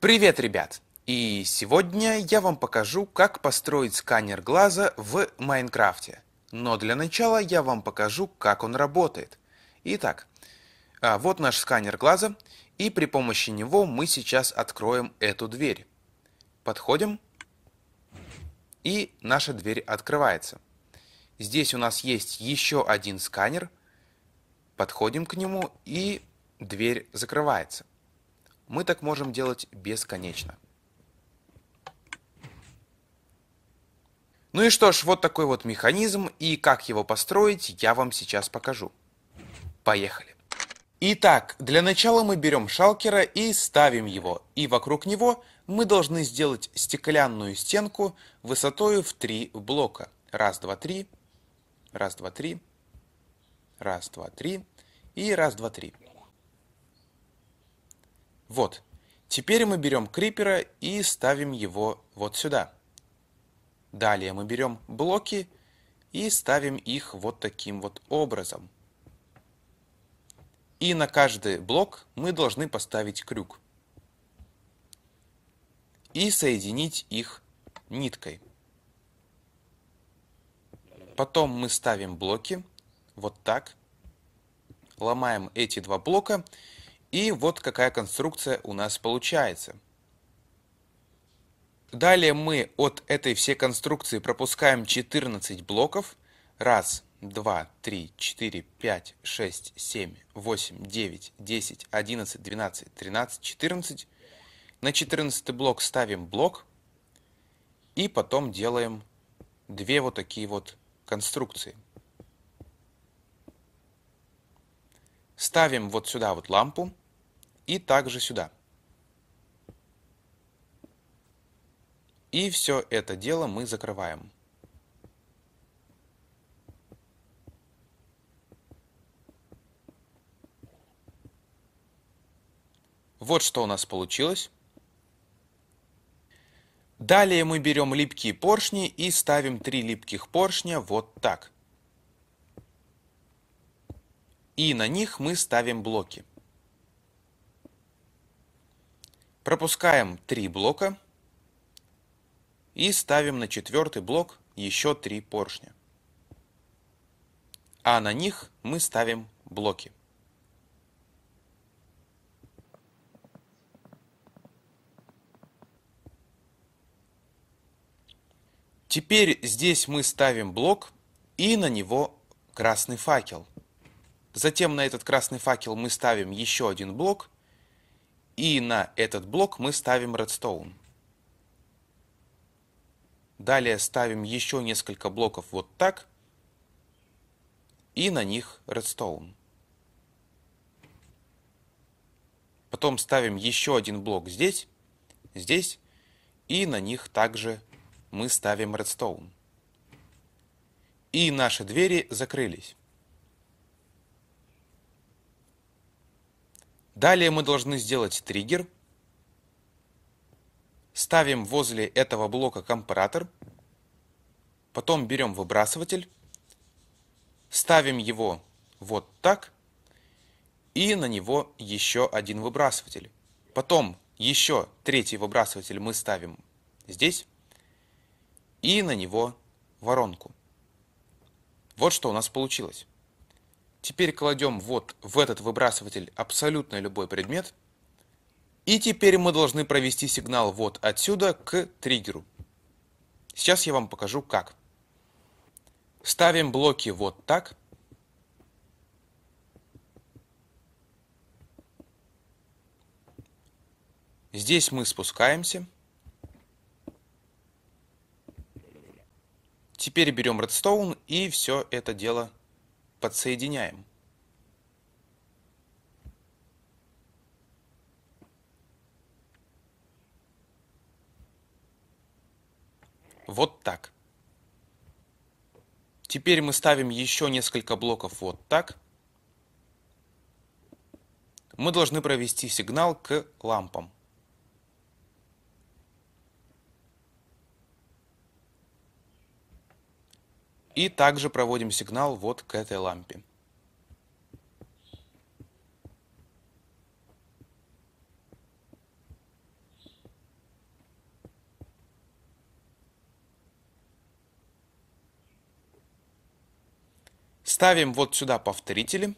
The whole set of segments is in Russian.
Привет, ребят! И сегодня я вам покажу, как построить сканер глаза в Майнкрафте. Но для начала я вам покажу, как он работает. Итак, а, вот наш сканер глаза, и при помощи него мы сейчас откроем эту дверь. Подходим, и наша дверь открывается. Здесь у нас есть еще один сканер. Подходим к нему, и дверь закрывается. Мы так можем делать бесконечно. Ну и что ж, вот такой вот механизм, и как его построить, я вам сейчас покажу. Поехали. Итак, для начала мы берем шалкера и ставим его, и вокруг него мы должны сделать стеклянную стенку высотою в три блока. Раз, два, три, раз, два, три, раз, два, три и раз, два, три. Вот. Теперь мы берем крипера и ставим его вот сюда. Далее мы берем блоки и ставим их вот таким вот образом. И на каждый блок мы должны поставить крюк. И соединить их ниткой. Потом мы ставим блоки вот так. Ломаем эти два блока и вот какая конструкция у нас получается. Далее мы от этой всей конструкции пропускаем 14 блоков. Раз, два, три, четыре, пять, шесть, семь, восемь, девять, десять, одиннадцать, двенадцать, тринадцать, четырнадцать. На 14 блок ставим блок. И потом делаем две вот такие вот конструкции. Ставим вот сюда вот лампу и также сюда. И все это дело мы закрываем. Вот что у нас получилось. Далее мы берем липкие поршни и ставим три липких поршня вот так и на них мы ставим блоки. Пропускаем три блока и ставим на четвертый блок еще три поршня. А на них мы ставим блоки. Теперь здесь мы ставим блок и на него красный факел – Затем на этот красный факел мы ставим еще один блок, и на этот блок мы ставим редстоун. Далее ставим еще несколько блоков вот так, и на них редстоун. Потом ставим еще один блок здесь, здесь, и на них также мы ставим редстоун. И наши двери закрылись. Далее мы должны сделать триггер. Ставим возле этого блока компаратор. Потом берем выбрасыватель. Ставим его вот так. И на него еще один выбрасыватель. Потом еще третий выбрасыватель мы ставим здесь. И на него воронку. Вот что у нас получилось. Теперь кладем вот в этот выбрасыватель абсолютно любой предмет. И теперь мы должны провести сигнал вот отсюда к триггеру. Сейчас я вам покажу как. Ставим блоки вот так. Здесь мы спускаемся. Теперь берем редстоун и все это дело подсоединяем. Вот так. Теперь мы ставим еще несколько блоков вот так. Мы должны провести сигнал к лампам. И также проводим сигнал вот к этой лампе. Ставим вот сюда повторители.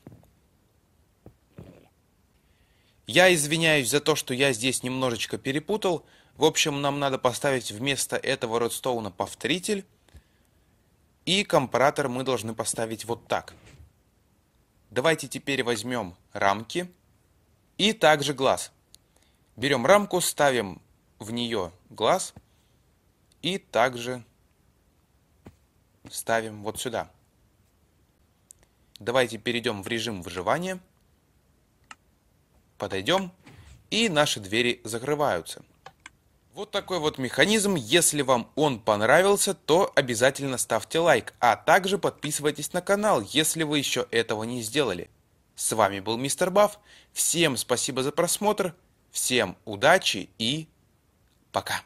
Я извиняюсь за то, что я здесь немножечко перепутал. В общем, нам надо поставить вместо этого Redstone повторитель. И компаратор мы должны поставить вот так. Давайте теперь возьмем рамки и также глаз. Берем рамку, ставим в нее глаз и также ставим вот сюда. Давайте перейдем в режим выживания. Подойдем и наши двери закрываются. Вот такой вот механизм. Если вам он понравился, то обязательно ставьте лайк, а также подписывайтесь на канал, если вы еще этого не сделали. С вами был Мистер Бафф. Всем спасибо за просмотр. Всем удачи и пока.